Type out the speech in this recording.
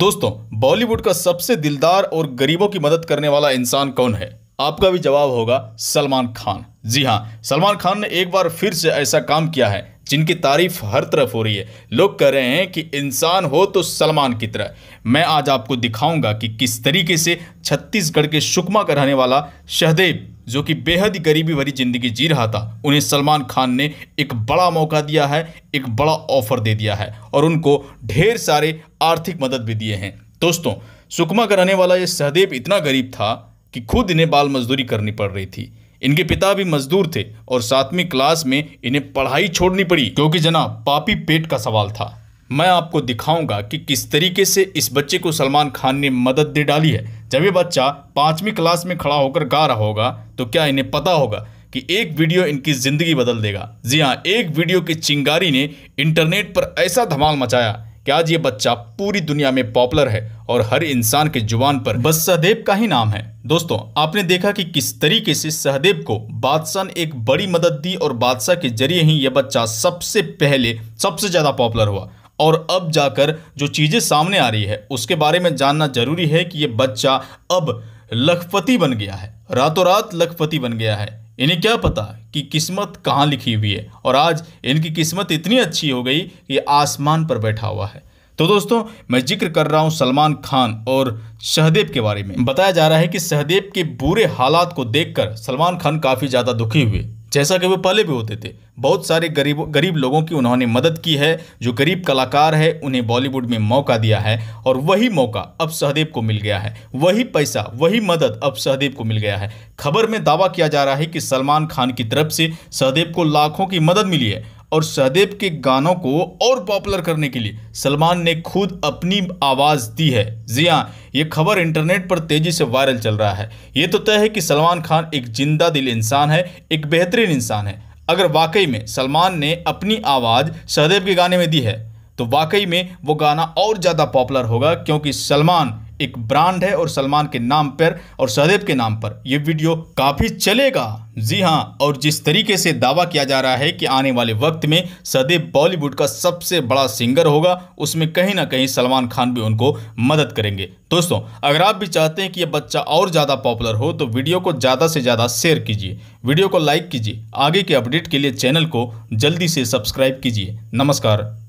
दोस्तों बॉलीवुड का सबसे दिलदार और गरीबों की मदद करने वाला इंसान कौन है आपका भी जवाब होगा सलमान खान जी हाँ सलमान खान ने एक बार फिर से ऐसा काम किया है जिनकी तारीफ हर तरफ हो रही है लोग कह रहे हैं कि इंसान हो तो सलमान की तरह मैं आज आपको दिखाऊंगा कि किस तरीके से छत्तीसगढ़ के सुकमा का रहने वाला शहदेव जो कि बेहद ही गरीबी भरी जिंदगी जी रहा था उन्हें सलमान खान ने एक बड़ा मौका दिया है एक बड़ा ऑफर दे दिया है और उनको ढेर सारे आर्थिक मदद भी दिए हैं दोस्तों सुकमा का रहने वाला ये सहदेव इतना गरीब था कि खुद इन्हें बाल मजदूरी करनी पड़ रही थी इनके पिता भी मजदूर थे और सातवीं क्लास में इन्हें पढ़ाई छोड़नी पड़ी क्योंकि जना पापी पेट का सवाल था मैं आपको दिखाऊंगा कि किस तरीके से इस बच्चे को सलमान खान ने मदद दे डाली है जब ये बच्चा पाँचवीं क्लास में खड़ा होकर गा रहा होगा तो क्या इन्हें पता होगा कि एक वीडियो इनकी ज़िंदगी बदल देगा जी हाँ एक वीडियो की चिंगारी ने इंटरनेट पर ऐसा धमाल मचाया कि आज ये बच्चा पूरी दुनिया में पॉपुलर है और हर इंसान के जुबान पर बस सहदेव का ही नाम है दोस्तों आपने देखा कि किस तरीके से सहदेव को बादशाह ने एक बड़ी मदद दी और बादशाह के जरिए ही यह बच्चा सबसे पहले सबसे ज़्यादा पॉपुलर हुआ और अब जाकर जो चीज़ें सामने आ रही है उसके बारे में जानना जरूरी है कि ये बच्चा अब लखपति बन गया है रातों रात लखपति बन गया है इन्हें क्या पता कि किस्मत कहाँ लिखी हुई है और आज इनकी किस्मत इतनी अच्छी हो गई कि आसमान पर बैठा हुआ है तो दोस्तों मैं जिक्र कर रहा हूँ सलमान खान और सहदेव के बारे में बताया जा रहा है कि सहदेव के बुरे हालात को देखकर सलमान खान काफ़ी ज़्यादा दुखी हुए जैसा कि वे पहले भी होते थे बहुत सारे गरीब गरीब लोगों की उन्होंने मदद की है जो गरीब कलाकार है उन्हें बॉलीवुड में मौका दिया है और वही मौका अब सहदेव को मिल गया है वही पैसा वही मदद अब सहदेव को मिल गया है खबर में दावा किया जा रहा है कि सलमान खान की तरफ से सहदेव को लाखों की मदद मिली है और सहदेव के गानों को और पॉपुलर करने के लिए सलमान ने खुद अपनी आवाज़ दी है जी हाँ ये खबर इंटरनेट पर तेज़ी से वायरल चल रहा है ये तो तय है कि सलमान खान एक जिंदा दिल इंसान है एक बेहतरीन इंसान है अगर वाकई में सलमान ने अपनी आवाज़ सहदेव के गाने में दी है तो वाकई में वो गाना और ज़्यादा पॉपुलर होगा क्योंकि सलमान एक ब्रांड है और सलमान के नाम पर और सहदेव के नाम पर यह वीडियो काफ़ी चलेगा जी हाँ और जिस तरीके से दावा किया जा रहा है कि आने वाले वक्त में सदैव बॉलीवुड का सबसे बड़ा सिंगर होगा उसमें कहीं ना कहीं सलमान खान भी उनको मदद करेंगे दोस्तों अगर आप भी चाहते हैं कि यह बच्चा और ज़्यादा पॉपुलर हो तो वीडियो को ज़्यादा से ज़्यादा शेयर कीजिए वीडियो को लाइक कीजिए आगे के अपडेट के लिए चैनल को जल्दी से सब्सक्राइब कीजिए नमस्कार